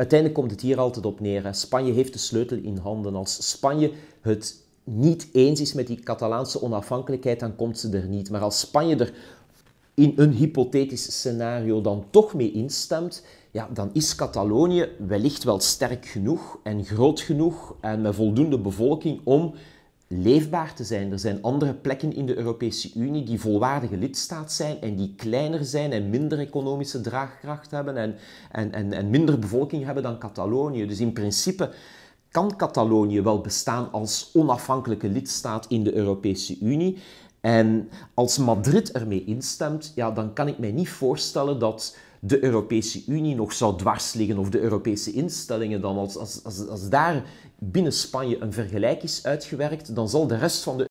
Uiteindelijk komt het hier altijd op neer. Hè. Spanje heeft de sleutel in handen. Als Spanje het niet eens is met die Catalaanse onafhankelijkheid, dan komt ze er niet. Maar als Spanje er in een hypothetisch scenario dan toch mee instemt, ja, dan is Catalonië wellicht wel sterk genoeg en groot genoeg en met voldoende bevolking om leefbaar te zijn. Er zijn andere plekken in de Europese Unie die volwaardige lidstaat zijn en die kleiner zijn en minder economische draagkracht hebben en, en, en, en minder bevolking hebben dan Catalonië. Dus in principe kan Catalonië wel bestaan als onafhankelijke lidstaat in de Europese Unie. En als Madrid ermee instemt, ja, dan kan ik mij niet voorstellen dat de Europese Unie nog zou dwarsliggen of de Europese instellingen dan. Als, als, als, als daar binnen Spanje een vergelijk is uitgewerkt, dan zal de rest van de